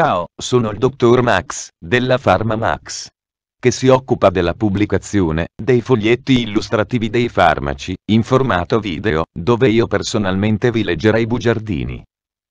Ciao, sono il dottor Max, della Pharma Max, che si occupa della pubblicazione dei foglietti illustrativi dei farmaci, in formato video, dove io personalmente vi leggerei i bugiardini.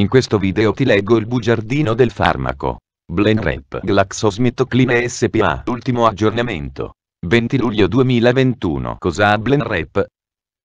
In questo video ti leggo il bugiardino del farmaco. Blenrep GlaxoSmithKline SPA Ultimo aggiornamento. 20 luglio 2021 Cosa ha Blenrep?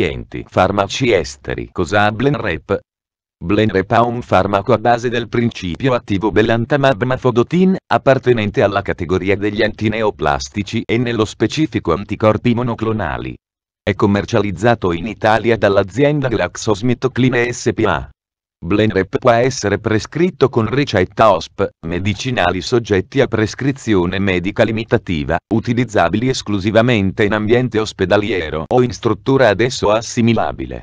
clienti farmaci esteri. Cos'ha Blenrep? Blenrep ha un farmaco a base del principio attivo belantamab mafodotin, appartenente alla categoria degli antineoplastici e nello specifico anticorpi monoclonali. È commercializzato in Italia dall'azienda GlaxoSmithKline SPA. Blenrep può essere prescritto con ricetta OSP, medicinali soggetti a prescrizione medica limitativa, utilizzabili esclusivamente in ambiente ospedaliero o in struttura ad esso assimilabile.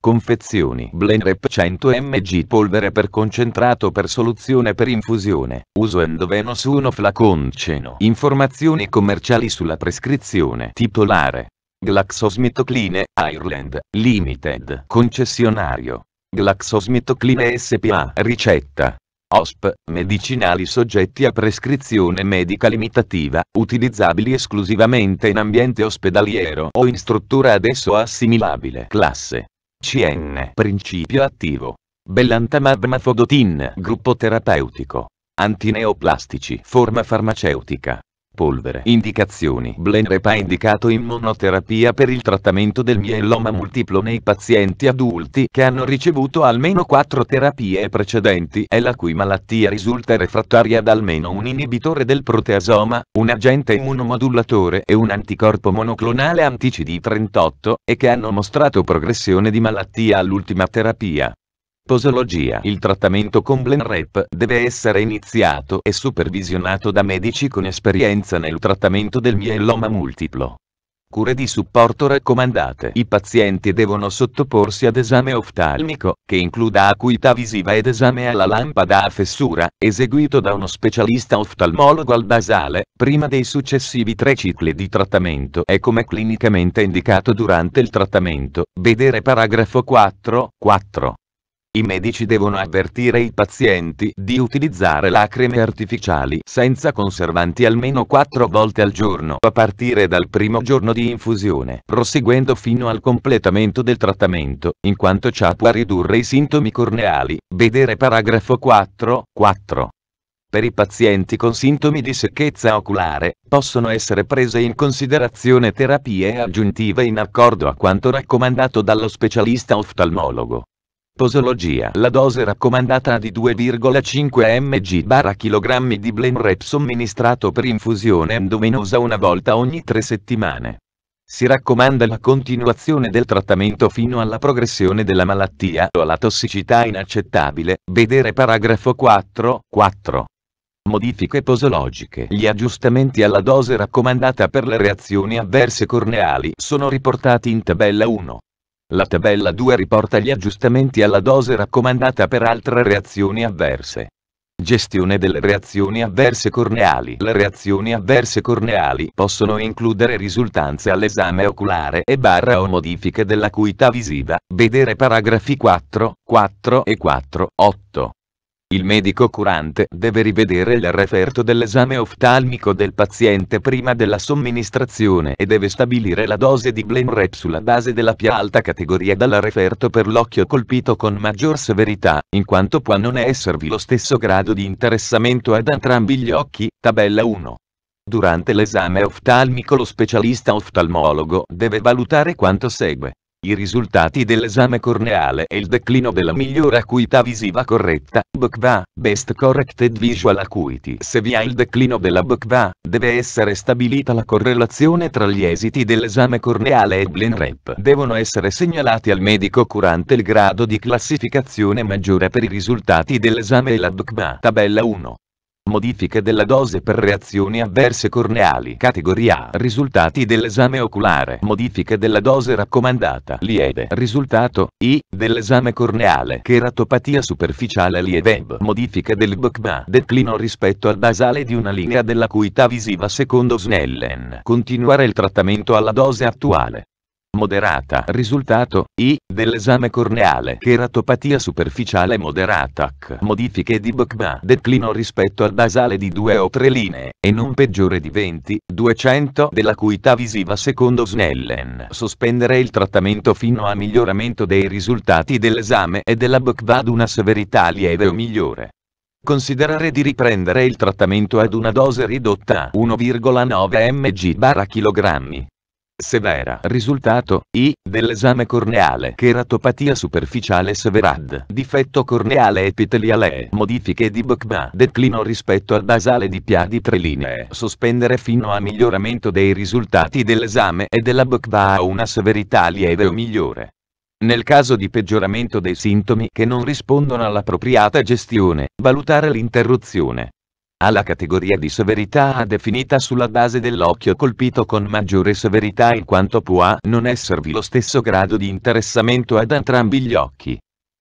Confezioni Blenrep 100 mg polvere per concentrato per soluzione per infusione, uso endoveno su 1 flaconcino. Informazioni commerciali sulla prescrizione titolare. GlaxoSmithKline, Ireland, Limited. Concessionario. GlaxoSmithKline SPA ricetta. OSP, medicinali soggetti a prescrizione medica limitativa, utilizzabili esclusivamente in ambiente ospedaliero o in struttura ad esso assimilabile. Classe. CN. Principio attivo. Bellantamab mafodotin. Gruppo terapeutico. Antineoplastici. Forma farmaceutica polvere. Indicazioni. Blenrep ha indicato immunoterapia per il trattamento del mieloma multiplo nei pazienti adulti che hanno ricevuto almeno 4 terapie precedenti e la cui malattia risulta refrattaria ad almeno un inibitore del proteasoma, un agente immunomodulatore e un anticorpo monoclonale anti-CD38 e che hanno mostrato progressione di malattia all'ultima terapia. Posologia Il trattamento con Blenrep deve essere iniziato e supervisionato da medici con esperienza nel trattamento del mieloma multiplo. Cure di supporto raccomandate. I pazienti devono sottoporsi ad esame oftalmico, che includa acuità visiva ed esame alla lampada a fessura, eseguito da uno specialista oftalmologo al basale, prima dei successivi tre cicli di trattamento e come clinicamente indicato durante il trattamento, vedere paragrafo 4, 4. I medici devono avvertire i pazienti di utilizzare lacrime artificiali senza conservanti almeno 4 volte al giorno a partire dal primo giorno di infusione, proseguendo fino al completamento del trattamento, in quanto ciò può ridurre i sintomi corneali, vedere paragrafo 4, 4. Per i pazienti con sintomi di secchezza oculare, possono essere prese in considerazione terapie aggiuntive in accordo a quanto raccomandato dallo specialista oftalmologo. Posologia La dose raccomandata di 2,5 mg/kg di Blenrep somministrato per infusione endovenosa una volta ogni tre settimane. Si raccomanda la continuazione del trattamento fino alla progressione della malattia o alla tossicità inaccettabile, vedere paragrafo 4, 4. Modifiche posologiche Gli aggiustamenti alla dose raccomandata per le reazioni avverse corneali sono riportati in tabella 1. La tabella 2 riporta gli aggiustamenti alla dose raccomandata per altre reazioni avverse. Gestione delle reazioni avverse corneali Le reazioni avverse corneali possono includere risultanze all'esame oculare e barra o modifiche dell'acuità visiva, vedere paragrafi 4, 4 e 4, 8. Il medico curante deve rivedere il referto dell'esame oftalmico del paziente prima della somministrazione e deve stabilire la dose di Blenrep sulla base della più alta categoria dal referto per l'occhio colpito con maggior severità, in quanto può non esservi lo stesso grado di interessamento ad entrambi gli occhi, tabella 1. Durante l'esame oftalmico lo specialista oftalmologo deve valutare quanto segue i risultati dell'esame corneale e il declino della migliore acuità visiva corretta, BCVA, Best Corrected Visual Acuity. Se vi è il declino della BCVA, deve essere stabilita la correlazione tra gli esiti dell'esame corneale e BLENREP. Devono essere segnalati al medico curante il grado di classificazione maggiore per i risultati dell'esame e la BCVA. Tabella 1. Modifiche della dose per reazioni avverse corneali. Categoria A. Risultati dell'esame oculare. Modifiche della dose raccomandata. Lieve. Risultato I dell'esame corneale. Keratopatia superficiale lieve. Modifiche del BCMA. Declino rispetto al basale di una linea dell'acuità visiva secondo Snellen. Continuare il trattamento alla dose attuale moderata. Risultato, I, dell'esame corneale. Keratopatia superficiale moderata. C. Modifiche di BCBA. Declino rispetto al basale di 2 o 3 linee, e non peggiore di 20, 200 dell'acuità visiva secondo Snellen. Sospendere il trattamento fino a miglioramento dei risultati dell'esame e della BCBA ad una severità lieve o migliore considerare di riprendere il trattamento ad una dose ridotta a 1,9 mg chilogrammi severa. Risultato, I, dell'esame corneale Keratopatia superficiale severad, difetto corneale epiteliale, modifiche di BCMA, declino rispetto al basale di PIA di tre linee, sospendere fino a miglioramento dei risultati dell'esame e della BCMA a una severità lieve o migliore. Nel caso di peggioramento dei sintomi che non rispondono all'appropriata gestione, valutare l'interruzione ha la categoria di severità definita sulla base dell'occhio colpito con maggiore severità in quanto può non esservi lo stesso grado di interessamento ad entrambi gli occhi.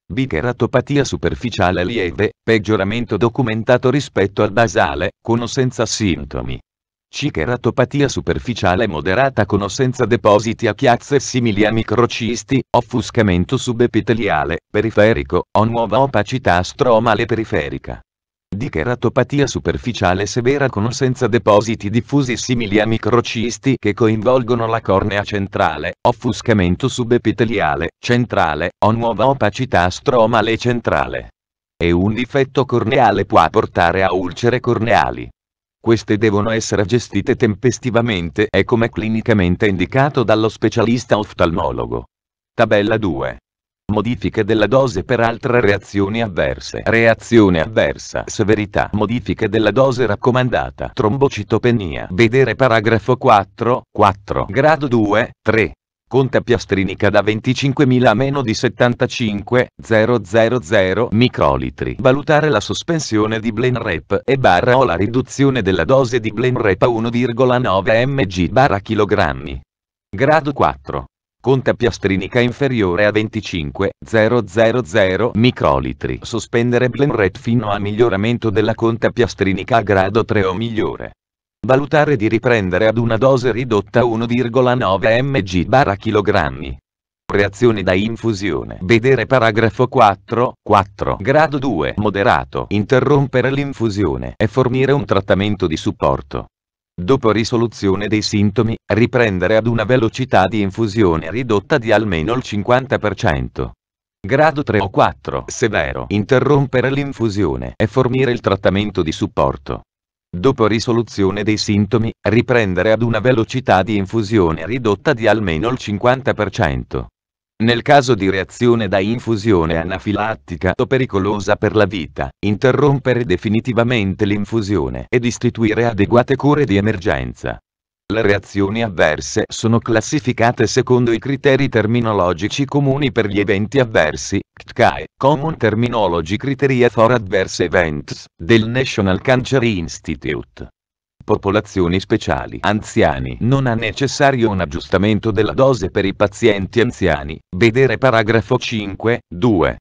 B. Keratopatia superficiale lieve, peggioramento documentato rispetto al basale, con o senza sintomi. C. Keratopatia superficiale moderata con o senza depositi a chiazze simili a microcisti, offuscamento subepiteliale, periferico, o nuova opacità stromale periferica di keratopatia superficiale severa con o senza depositi diffusi simili a microcisti che coinvolgono la cornea centrale, offuscamento subepiteliale, centrale, o nuova opacità stromale centrale. E un difetto corneale può portare a ulcere corneali. Queste devono essere gestite tempestivamente e come clinicamente indicato dallo specialista oftalmologo. Tabella 2. Modifiche della dose per altre reazioni avverse. Reazione avversa. Severità. Modifiche della dose raccomandata. Trombocitopenia. Vedere paragrafo 4, 4. Grado 2, 3. Conta piastrinica da 25.000 a meno di 75,000 microlitri. Valutare la sospensione di Blenrep e barra o la riduzione della dose di Blenrep a 1,9 mg barra kg. Grado 4 conta piastrinica inferiore a 25,000 microlitri. Sospendere Blen fino a miglioramento della conta piastrinica a grado 3 o migliore. Valutare di riprendere ad una dose ridotta 1,9 mg barra kg. Reazioni da infusione. Vedere paragrafo 4, 4. Grado 2. Moderato. Interrompere l'infusione e fornire un trattamento di supporto dopo risoluzione dei sintomi, riprendere ad una velocità di infusione ridotta di almeno il 50%. Grado 3 o 4 severo interrompere l'infusione e fornire il trattamento di supporto. Dopo risoluzione dei sintomi, riprendere ad una velocità di infusione ridotta di almeno il 50%. Nel caso di reazione da infusione anafilattica o pericolosa per la vita, interrompere definitivamente l'infusione ed istituire adeguate cure di emergenza. Le reazioni avverse sono classificate secondo i criteri terminologici comuni per gli eventi avversi, CTCAE, Common Terminology Criteria for Adverse Events, del National Cancer Institute popolazioni speciali anziani non è necessario un aggiustamento della dose per i pazienti anziani, vedere paragrafo 5, 2.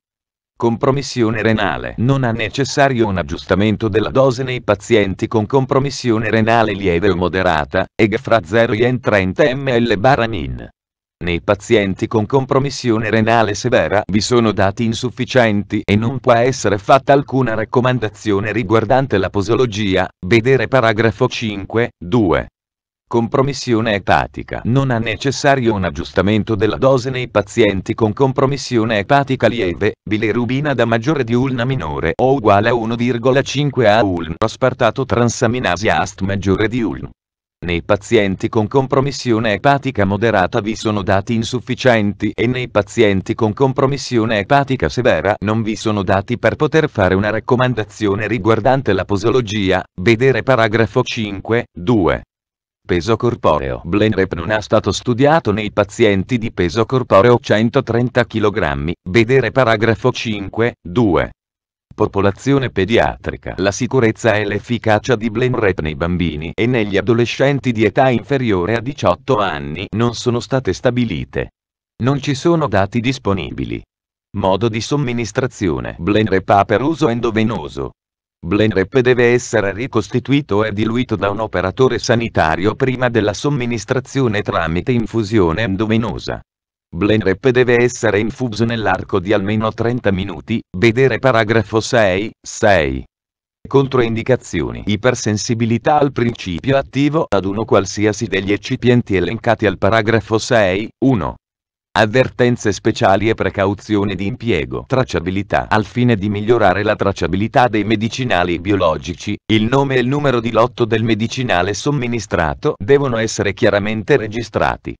Compromissione renale non è necessario un aggiustamento della dose nei pazienti con compromissione renale lieve o moderata, EG fra 0 e 30 ml min. Nei pazienti con compromissione renale severa vi sono dati insufficienti e non può essere fatta alcuna raccomandazione riguardante la posologia, vedere paragrafo 5, 2 compromissione epatica non è necessario un aggiustamento della dose nei pazienti con compromissione epatica lieve, bilirubina da maggiore di ulna minore o uguale a 1,5 a uln aspartato transaminasi ast maggiore di uln. Nei pazienti con compromissione epatica moderata vi sono dati insufficienti e nei pazienti con compromissione epatica severa non vi sono dati per poter fare una raccomandazione riguardante la posologia, vedere paragrafo 5, 2. Peso corporeo Blenrep non è stato studiato nei pazienti di peso corporeo 130 kg, vedere paragrafo 5, 2. Popolazione pediatrica. La sicurezza e l'efficacia di Blenrep nei bambini e negli adolescenti di età inferiore a 18 anni non sono state stabilite. Non ci sono dati disponibili. Modo di somministrazione. Blenrep ha per uso endovenoso. Blenrep deve essere ricostituito e diluito da un operatore sanitario prima della somministrazione tramite infusione endovenosa. Blenrep deve essere infuso nell'arco di almeno 30 minuti, vedere paragrafo 6, 6. Controindicazioni Ipersensibilità al principio attivo ad uno qualsiasi degli eccipienti elencati al paragrafo 6, 1. Avvertenze speciali e precauzioni di impiego. Tracciabilità. Al fine di migliorare la tracciabilità dei medicinali biologici, il nome e il numero di lotto del medicinale somministrato devono essere chiaramente registrati.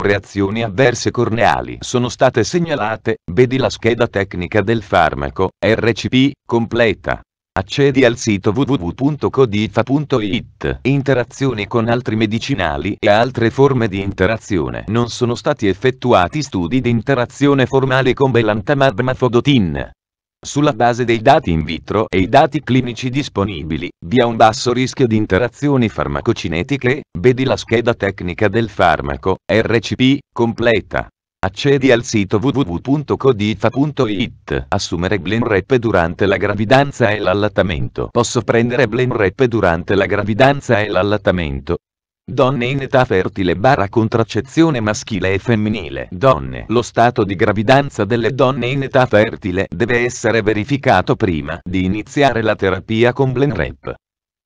Reazioni avverse corneali sono state segnalate, vedi la scheda tecnica del farmaco, RCP, completa. Accedi al sito www.codifa.it. Interazioni con altri medicinali e altre forme di interazione. Non sono stati effettuati studi di interazione formale con belantamab mafodotin. Sulla base dei dati in vitro e i dati clinici disponibili, vi è un basso rischio di interazioni farmacocinetiche, vedi la scheda tecnica del farmaco, RCP, completa. Accedi al sito www.codifa.it. Assumere Blenrep durante la gravidanza e l'allattamento. Posso prendere Blenrep durante la gravidanza e l'allattamento, donne in età fertile barra contraccezione maschile e femminile. Donne. Lo stato di gravidanza delle donne in età fertile deve essere verificato prima di iniziare la terapia con Blenrep.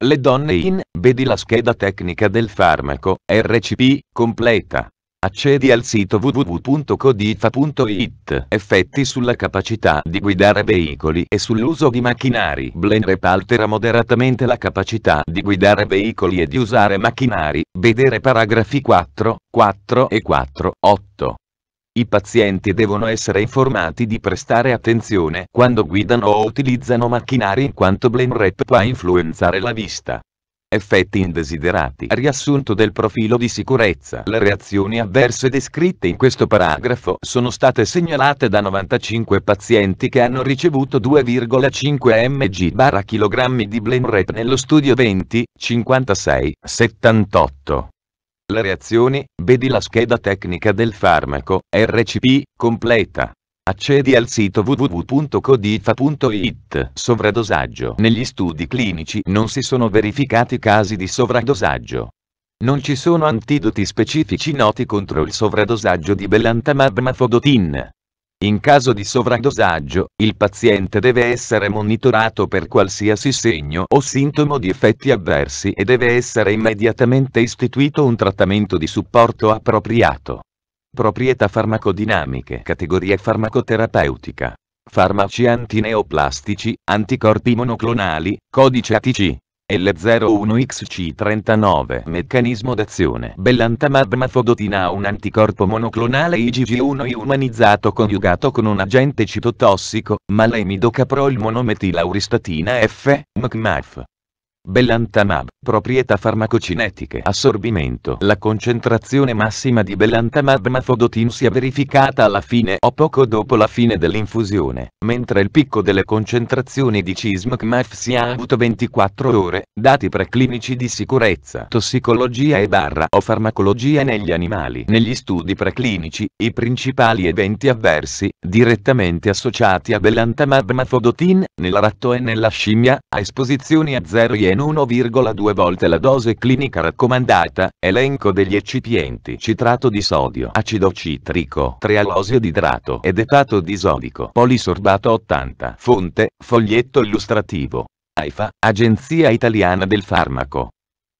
Le donne in, vedi la scheda tecnica del farmaco, RCP, completa. Accedi al sito www.codifa.it. Effetti sulla capacità di guidare veicoli e sull'uso di macchinari. Blenrep altera moderatamente la capacità di guidare veicoli e di usare macchinari. Vedere paragrafi 4, 4 e 4, 8. I pazienti devono essere informati di prestare attenzione quando guidano o utilizzano macchinari in quanto Blenrep può influenzare la vista. Effetti indesiderati Riassunto del profilo di sicurezza Le reazioni avverse descritte in questo paragrafo sono state segnalate da 95 pazienti che hanno ricevuto 2,5 mg/kg di Blenrep nello studio 20, 56, 78. Le reazioni, vedi la scheda tecnica del farmaco, RCP, completa. Accedi al sito www.codifa.it. Sovradosaggio. Negli studi clinici non si sono verificati casi di sovradosaggio. Non ci sono antidoti specifici noti contro il sovradosaggio di belantamab mafodotin. In caso di sovradosaggio, il paziente deve essere monitorato per qualsiasi segno o sintomo di effetti avversi e deve essere immediatamente istituito un trattamento di supporto appropriato. Proprietà farmacodinamiche Categoria farmacoterapeutica Farmaci antineoplastici, anticorpi monoclonali, codice ATC L01XC39 Meccanismo d'azione Bellantamab mafodotina un anticorpo monoclonale IgG1 iumanizzato coniugato con un agente citotossico, malemidocaprol monometilauristatina F, MCMAF Belantamab, proprietà farmacocinetiche Assorbimento La concentrazione massima di Belantamab mafodotin si è verificata alla fine o poco dopo la fine dell'infusione, mentre il picco delle concentrazioni di CISMC-MAF si è avuto 24 ore, dati preclinici di sicurezza tossicologia e barra o farmacologia negli animali. Negli studi preclinici, i principali eventi avversi, direttamente associati a Belantamab mafodotin, nel ratto e nella scimmia, a esposizioni a 0 e almeno 1,2 volte la dose clinica raccomandata, elenco degli eccipienti citrato di sodio, acido citrico, trealosio idrato ed etato disodico, polisorbato 80. Fonte, foglietto illustrativo. AIFA, Agenzia Italiana del Farmaco.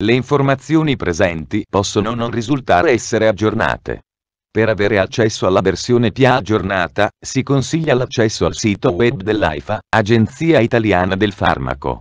Le informazioni presenti possono non risultare essere aggiornate. Per avere accesso alla versione più aggiornata, si consiglia l'accesso al sito web dell'AIFA, Agenzia Italiana del Farmaco.